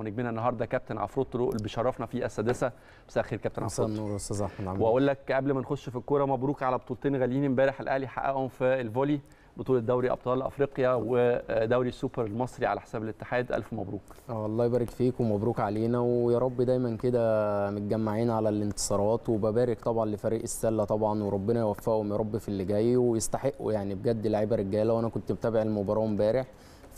ونجمنا النهارده كابتن عفروت طرق اللي بيشرفنا في السادسه مساء الخير كابتن عفروت مساء النور استاذ احمد عمرو إيه؟ واقول لك قبل ما نخش في الكوره مبروك على بطولتين غاليين امبارح الاهلي حققهم في الفولي بطوله دوري ابطال افريقيا ودوري السوبر المصري على حساب الاتحاد الف مبروك آه، الله يبارك فيك ومبروك علينا ويا رب دايما كده متجمعين على الانتصارات وببارك طبعا لفريق السله طبعا وربنا يوفقهم يا رب في اللي جاي ويستحقوا يعني بجد لعيبه رجاله وانا كنت متابع المباراه امبارح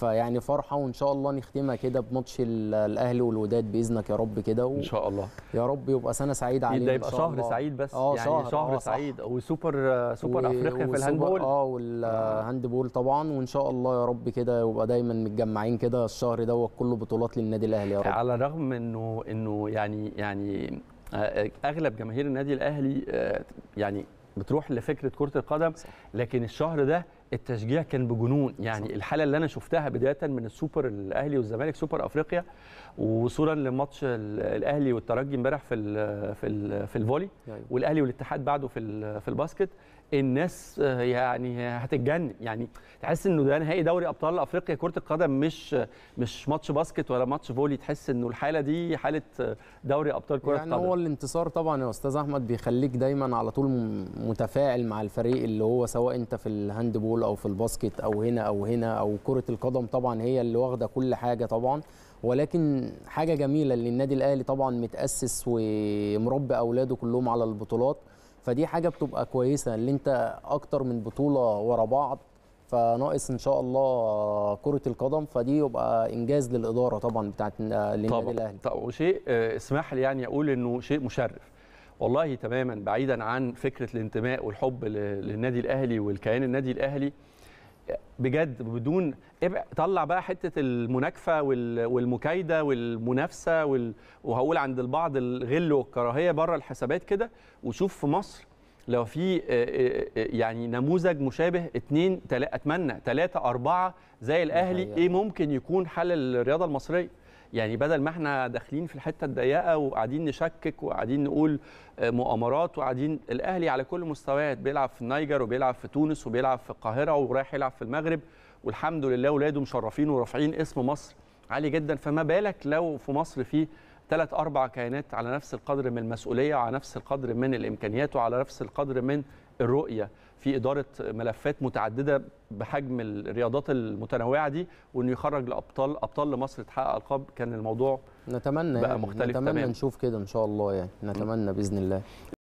فيعني فرحه وان شاء الله نختمها كده بماتش الاهلي والوداد باذنك يا رب كده و... ان شاء الله يا رب يبقى سنه سعيده علينا ده يبقى شهر الله. سعيد بس آه يعني شهر, شهر آه سعيد وسوبر سوبر و... افريقيا في الهاندبول اه والهاندبول طبعا وان شاء الله يا رب كده يبقى دايما متجمعين كده الشهر دوت كله بطولات للنادي الاهلي يا رب على الرغم انه انه يعني يعني آه، اغلب جماهير النادي الاهلي آه، يعني بتروح لفكره كره القدم لكن الشهر ده التشجيع كان بجنون يعني صح. الحاله اللي انا شفتها بدايه من السوبر الاهلي والزمالك سوبر افريقيا وصولا لماتش الاهلي والترجي امبارح في الـ في الـ في الفولي يعني. والاهلي والاتحاد بعده في في الباسكت الناس يعني هتتجنن يعني تحس انه ده نهائي دوري ابطال افريقيا كره القدم مش مش ماتش باسكت ولا ماتش فولي تحس انه الحاله دي حاله دوري ابطال كره يعني القدم يعني هو الانتصار طبعا يا استاذ احمد بيخليك دايما على طول متفاعل مع الفريق اللي هو سواء انت في الهاند بول الفولبول او في الباسكت او هنا او هنا او كره القدم طبعا هي اللي واخده كل حاجه طبعا ولكن حاجه جميله اللي النادي الاهلي طبعا متاسس ومربي اولاده كلهم على البطولات فدي حاجه بتبقى كويسه اللي انت اكتر من بطوله ورا بعض فناقص ان شاء الله كره القدم فدي يبقى انجاز للاداره طبعا بتاعت النادي الاهلي طبعا وشيء آه، اسمح لي يعني اقول انه شيء مشرف والله تماما بعيدا عن فكره الانتماء والحب للنادي الاهلي والكيان النادي الاهلي بجد بدون طلع بقى حته المناكفه والمكايده والمنافسه وال... وهقول عند البعض الغل والكراهيه بره الحسابات كده وشوف في مصر لو في يعني نموذج مشابه تل... اتمنى ثلاثه اربعه زي الاهلي ايه ممكن يكون حل الرياضه المصريه يعني بدل ما احنا داخلين في الحته الضيقه وقاعدين نشكك وقاعدين نقول آه، مؤامرات وقاعدين الاهلي على كل مستويات بيلعب في النيجر وبيلعب في تونس وبيلعب في القاهره ورايح يلعب في المغرب والحمد لله ولاده مشرفين ورافعين اسم مصر عالي جدا فما بالك لو في مصر في ثلاث اربع كيانات على نفس القدر من المسؤوليه وعلى نفس القدر من الامكانيات وعلى نفس القدر من الرؤيه في اداره ملفات متعدده بحجم الرياضات المتنوعه دي وانه يخرج لابطال ابطال لمصر تحقق القاب كان الموضوع نتمنى بقى يعني مختلف نتمنى تمام. نشوف كده ان شاء الله يعني نتمنى باذن الله